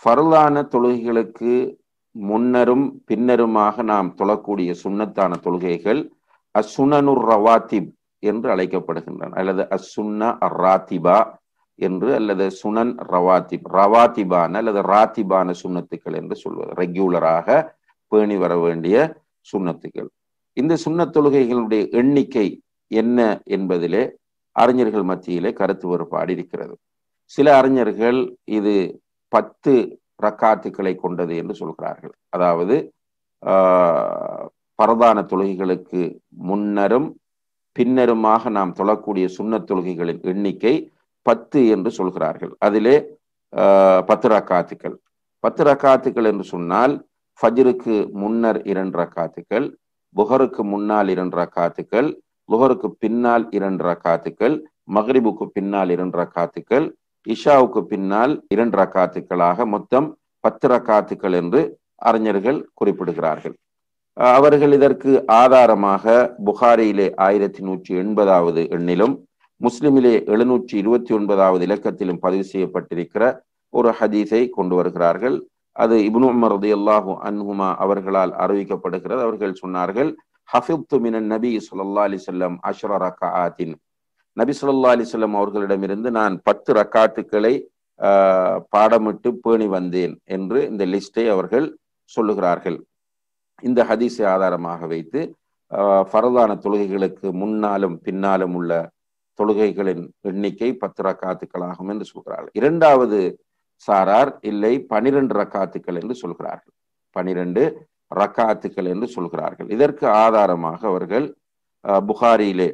ஃபருலான தொழுகைகளுக்கு முன்னரும் பின்னருமாக நாம் தொழக்கூடிய சுண்ணத்தான தொழுகைகள் அசுனனுர் ரவாத்திப் என்று அழைக்கப்படுகின்றன அல்லது அசுன்ன அராத்திபா என்று அல்லது சுனன் ரவாத்திப் ரவாத்திபான அல்லது ராத்திபான சுண்ணத்துக்கள் என்று சொல்வது ரெகுலராக பேணி வர வேண்டிய சுண்ணத்துக்கள் இந்த சுண்ணத் தொழுகைகளுடைய எண்ணிக்கை என்ன என்பதிலே அறிஞர்கள் மத்தியிலே கருத்து வேறுபாடு இருக்கிறது சில அறிஞர்கள் இது பத்து ரக்காத்துக்களை கொண்டது என்று சொல்கிறார்கள் அதாவது பரதான தொழுகைகளுக்கு முன்னரும் பின்னருமாக நாம் தொழக்கூடிய சுண்ண தொழுகைகளின் எண்ணிக்கை பத்து என்று சொல்கிறார்கள் அதிலே பத்து ரக்காத்துக்கள் பத்து ரக்காத்துக்கள் என்று சொன்னால் ஃபஜ்ருக்கு முன்னர் இரண்டு ரக்காத்துக்கள் புகருக்கு முன்னால் இரண்டு ரக்காத்துக்கள் புகருக்கு பின்னால் இரண்டு ரக்காத்துக்கள் மகரிபுக்கு பின்னால் இரண்டு ரக்காத்துக்கள் இஷாவுக்கு பின்னால் இரண்டு ரக்காத்துக்களாக மொத்தம் பத்து ரக்காத்துக்கள் என்று அறிஞர்கள் குறிப்பிடுகிறார்கள் அவர்கள் இதற்கு ஆதாரமாக புகாரியிலே ஆயிரத்தி நூற்றி எண்பதாவது எண்ணிலும் முஸ்லிமிலே எழுநூற்றி இருபத்தி ஒன்பதாவது இலக்கத்திலும் பதிவு செய்யப்பட்டிருக்கிற ஒரு ஹதீஸை கொண்டு வருகிறார்கள் அது இப்னு மருதி அல்லாஹு அன்ஹுமா அவர்களால் அறிவிக்கப்படுகிறது அவர்கள் சொன்னார்கள் ஹஃபிப்து மினன் நபி சொல்லா அலி சொல்லம் அஷ்ரா ரகாத்தின் நபி சொல்லா அலிசல்லம் அவர்களிடமிருந்து நான் பத்து ரக்காத்துக்களை பாடமிட்டு பேணி வந்தேன் என்று இந்த லிஸ்டை அவர்கள் சொல்லுகிறார்கள் இந்த ஹதீஸை ஆதாரமாக வைத்து பரதான தொழுகைகளுக்கு முன்னாலும் பின்னாலும் உள்ள தொழுகைகளின் எண்ணிக்கை பத்து ரக்காத்துக்களாகும் என்று சொல்கிறார்கள் இரண்டாவது சாரார் இல்லை பனிரெண்டு ரக்காத்துக்கள் என்று சொல்கிறார்கள் பனிரெண்டு ரக்காத்துக்கள் என்று சொல்கிறார்கள் இதற்கு ஆதாரமாக அவர்கள் புகாரியிலே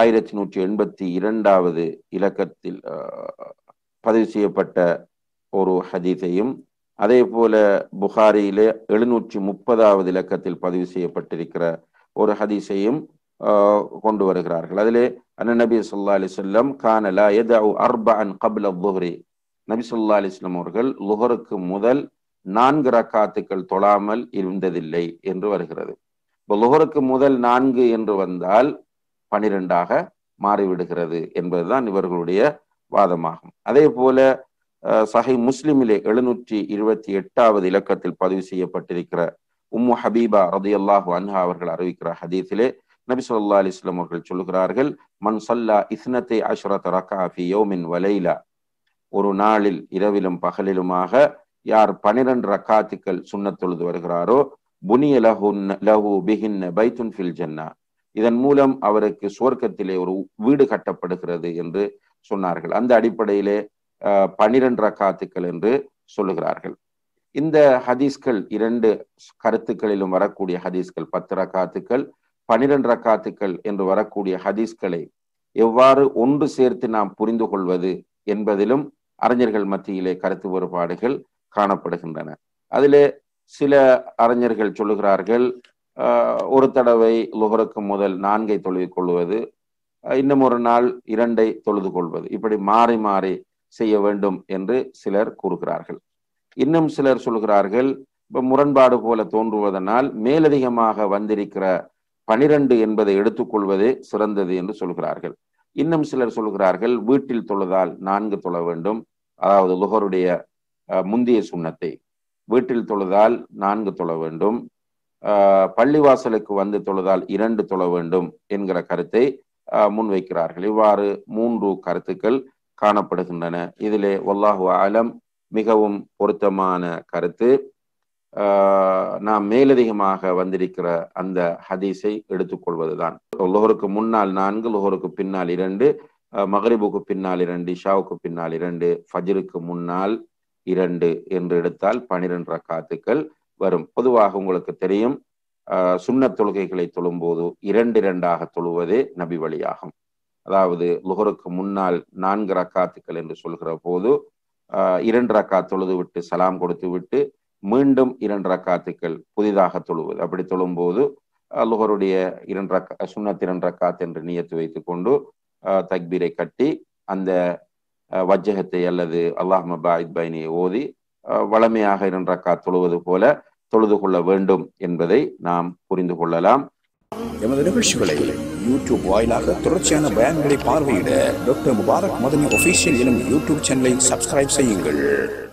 ஆயிரத்தி நூற்றி எண்பத்தி இரண்டாவது இலக்கத்தில் பதிவு செய்யப்பட்ட ஒரு ஹதீஸையும் அதே போல புகாரியிலே எழுநூற்றி முப்பதாவது இலக்கத்தில் பதிவு செய்யப்பட்டிருக்கிற ஒரு ஹதீஸையும் கொண்டு வருகிறார்கள் அதிலே அண்ணன் நபி சொல்லா அலி சொல்லம் கானலா எதாவு அர்பா அன் கபில புஹரி நபி சொல்லா அலிஸ்லம் அவர்கள் லுஹருக்கு முதல் நான்கு ரக்காத்துக்கள் தொழாமல் இருந்ததில்லை என்று வருகிறது இப்போ லுஹருக்கு முதல் நான்கு என்று வந்தால் பனிரெண்டாக மாறிவிடுகிறது என்பதுதான் இவர்களுடைய வாதமாகும் அதே போல சஹை முஸ்லிமிலே எழுநூற்றி இருபத்தி எட்டாவது இலக்கத்தில் பதிவு செய்யப்பட்டிருக்கிற உம்மு ஹபீபா ரதி அல்லாஹு அன்ஹா அவர்கள் அறிவிக்கிற ஹதீஸிலே நபி சொல்லா இஸ்லாம் அவர்கள் சொல்லுகிறார்கள் மண் சல்லா இஸ்னத்தை அஷ்ரத் ரகாஃபியோமின் வலைலா ஒரு நாளில் இரவிலும் பகலிலுமாக யார் பனிரெண்டு ரக்காத்துக்கள் சுண்ணத்தொழுது வருகிறாரோ புனிய லஹு லஹு பிஹின் பைத்துன் ஃபில் ஜன்னா இதன் மூலம் அவருக்கு சுவர்க்கத்திலே ஒரு வீடு கட்டப்படுகிறது என்று சொன்னார்கள் அந்த அடிப்படையிலே பனிரெண்டு ரக்காத்துக்கள் என்று சொல்லுகிறார்கள் இந்த ஹதீஸ்கள் இரண்டு கருத்துக்களிலும் வரக்கூடிய ஹதீஸ்கள் பத்து ரக்காத்துக்கள் பனிரெண்டு ரக்காத்துக்கள் என்று வரக்கூடிய ஹதீஸ்களை எவ்வாறு ஒன்று சேர்த்து நாம் புரிந்து கொள்வது என்பதிலும் அறிஞர்கள் மத்தியிலே கருத்து வேறுபாடுகள் காணப்படுகின்றன அதிலே சில அறிஞர்கள் சொல்லுகிறார்கள் ஒரு தடவை லுகருக்கு முதல் நான்கை தொழுது கொள்வது இன்னும் ஒரு நாள் இரண்டை தொழுது கொள்வது இப்படி மாறி மாறி செய்ய வேண்டும் என்று சிலர் கூறுகிறார்கள் இன்னும் சிலர் சொல்கிறார்கள் இப்போ முரண்பாடு போல தோன்றுவதனால் மேலதிகமாக வந்திருக்கிற பனிரெண்டு என்பதை எடுத்துக்கொள்வதே சிறந்தது என்று சொல்கிறார்கள் இன்னும் சிலர் சொல்கிறார்கள் வீட்டில் தொழுதால் நான்கு தொழ வேண்டும் அதாவது லுகருடைய முந்திய சுண்ணத்தை வீட்டில் தொழுதால் நான்கு தொழ வேண்டும் பள்ளிவாசலுக்கு வந்து தொழுதால் இரண்டு தொழ வேண்டும் என்கிற கருத்தை முன்வைக்கிறார்கள் இவ்வாறு மூன்று கருத்துக்கள் காணப்படுகின்றன இதிலே ஒல்லாஹு ஆலம் மிகவும் பொருத்தமான கருத்து நாம் மேலதிகமாக வந்திருக்கிற அந்த ஹதீஸை எடுத்துக்கொள்வதுதான் லோகருக்கு முன்னால் நான்கு லோகருக்கு பின்னால் இரண்டு மகரிபுக்கு பின்னால் இரண்டு ஷாவுக்கு பின்னால் இரண்டு ஃபஜ்ருக்கு முன்னால் இரண்டு என்று எடுத்தால் பனிரெண்டு ரக்காத்துக்கள் வரும் பொதுவாக உங்களுக்கு தெரியும் சுண்ண தொழுகைகளை தொழும்போது இரண்டு இரண்டாக தொழுவது நபி வழியாகும் அதாவது லுகருக்கு முன்னால் நான்கு ரக்காத்துக்கள் என்று சொல்கிற போது இரண்டு ரக்கா தொழுது விட்டு சலாம் கொடுத்து விட்டு மீண்டும் இரண்டு ரக்காத்துக்கள் புதிதாக தொழுவது அப்படி தொழும்போது லுகருடைய இரண்டு ரக்கா சுண்ணத் இரண்டு ரக்காத் என்று நியத்து கொண்டு தக்பீரை கட்டி அந்த வஜ்ஜகத்தை அல்லது அல்லாஹ் மபாயித் பைனியை ஓதி வளமையாக இரண்டு ரக்கா தொழுவது போல தொழுது கொள்ள வேண்டும் என்பதை நாம் புரிந்து கொள்ளலாம் எமது நிகழ்ச்சிகளை யூடியூப் வாயிலாக தொடர்ச்சியான பயன்களை பார்வையிட டாக்டர் முபாரக் மதனி ஒபிஷியல் எனும் யூடியூப் சேனலை சப்ஸ்கிரைப் செய்யுங்கள்